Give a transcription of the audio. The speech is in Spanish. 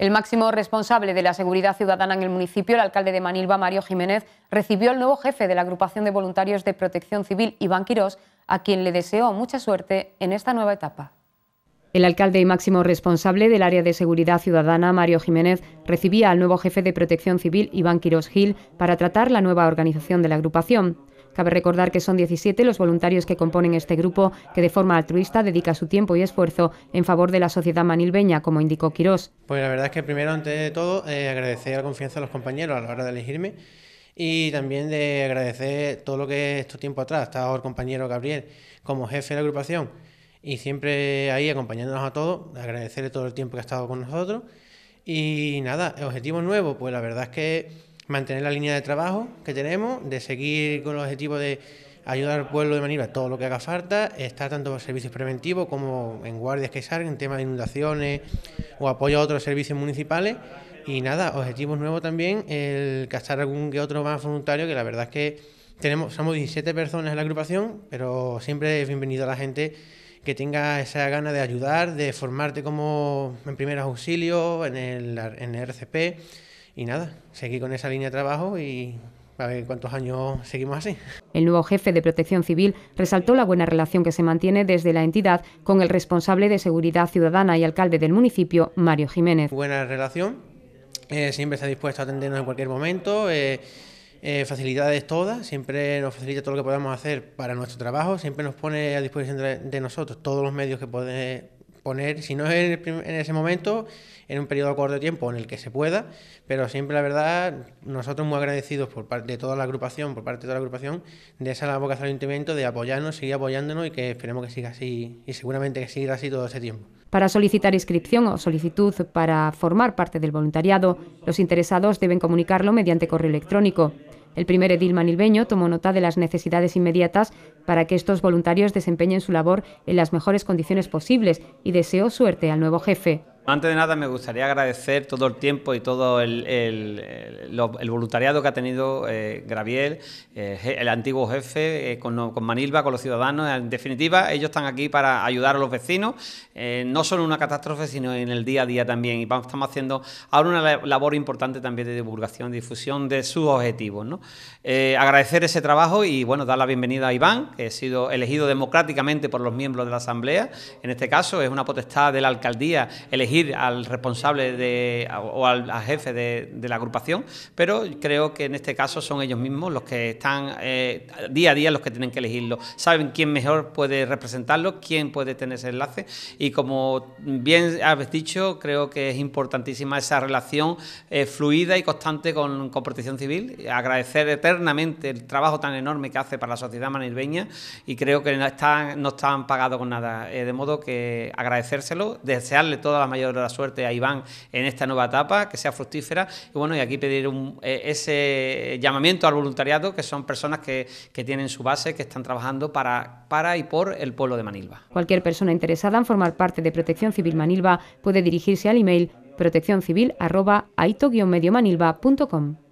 El máximo responsable de la seguridad ciudadana en el municipio, el alcalde de Manilva, Mario Jiménez, recibió al nuevo jefe de la agrupación de voluntarios de protección civil, Iván Quirós, a quien le deseó mucha suerte en esta nueva etapa. El alcalde y máximo responsable del área de seguridad ciudadana, Mario Jiménez, recibía al nuevo jefe de protección civil, Iván Quirós Gil, para tratar la nueva organización de la agrupación. Cabe recordar que son 17 los voluntarios que componen este grupo, que de forma altruista dedica su tiempo y esfuerzo en favor de la sociedad manilbeña, como indicó Quirós. Pues la verdad es que primero, antes de todo, eh, agradecer la confianza de los compañeros a la hora de elegirme y también de agradecer todo lo que estos tiempo atrás estaba el compañero Gabriel como jefe de la agrupación y siempre ahí acompañándonos a todos, agradecerle todo el tiempo que ha estado con nosotros. Y nada, objetivo nuevo, pues la verdad es que mantener la línea de trabajo que tenemos, de seguir con el objetivo de ayudar al pueblo de Manila todo lo que haga falta, estar tanto en servicios preventivos como en guardias que salen, en temas de inundaciones o apoyo a otros servicios municipales. Y nada, objetivos nuevos también, el gastar algún que otro más voluntario, que la verdad es que tenemos, somos 17 personas en la agrupación, pero siempre es bienvenido a la gente que tenga esa gana de ayudar, de formarte como en primeros auxilios, en el, en el RCP y nada, seguí con esa línea de trabajo y a ver cuántos años seguimos así. El nuevo jefe de Protección Civil resaltó la buena relación que se mantiene desde la entidad con el responsable de Seguridad Ciudadana y alcalde del municipio, Mario Jiménez. Buena relación, eh, siempre está dispuesto a atendernos en cualquier momento. Eh, eh, facilidades todas, siempre nos facilita todo lo que podamos hacer para nuestro trabajo, siempre nos pone a disposición de, de nosotros todos los medios que, puede, poner, si no es en, ese momento, en un periodo corto de tiempo en el que se pueda, pero siempre la verdad, nosotros muy agradecidos por parte de toda la agrupación, por parte de toda la agrupación, de esa vocación del ayuntamiento de apoyarnos, seguir apoyándonos y que esperemos que siga así y seguramente que siga así todo ese tiempo. Para solicitar inscripción o solicitud para formar parte del voluntariado, los interesados deben comunicarlo mediante correo electrónico. El primer edil manilbeño tomó nota de las necesidades inmediatas para que estos voluntarios desempeñen su labor en las mejores condiciones posibles y deseó suerte al nuevo jefe. Antes de nada, me gustaría agradecer todo el tiempo y todo el, voluntariado que ha tenido eh, Graviel, eh, el antiguo jefe, eh, con, Manilva, con los ciudadanos. En definitiva, ellos están aquí para ayudar a los vecinos, no solo en una catástrofe, sino en el día a día también. Y estamos haciendo ahora una labor importante también de divulgación, difusión de sus objetivos. agradecer ese trabajo y bueno, dar la bienvenida a Iván, que ha sido elegido democráticamente por los miembros de la Asamblea. En este caso, es una potestad de la alcaldía elegir al responsable de, o al, jefe de, la agrupación, pero creo que en este caso son ellos mismos los que están eh, día a día los que tienen que elegirlo. Saben quién mejor puede representarlo, quién puede tener ese enlace y como bien habéis dicho, creo que es importantísima esa relación eh, fluida y constante con, Protección Civil. Agradecer eternamente el trabajo tan enorme que hace para la sociedad manirbeña y creo que no están, no están pagados con nada. Eh, de modo que agradecérselo, desearle toda la de la suerte a Iván en esta nueva etapa, que sea fructífera. Y bueno, y aquí pedir eh, ese llamamiento al voluntariado, que son personas que, que tienen su base, que están trabajando para, para y por el pueblo de Manilva. Cualquier persona interesada en formar parte de Protección Civil Manilva puede dirigirse al email proteccioncivil.aito-mediomanilva.com.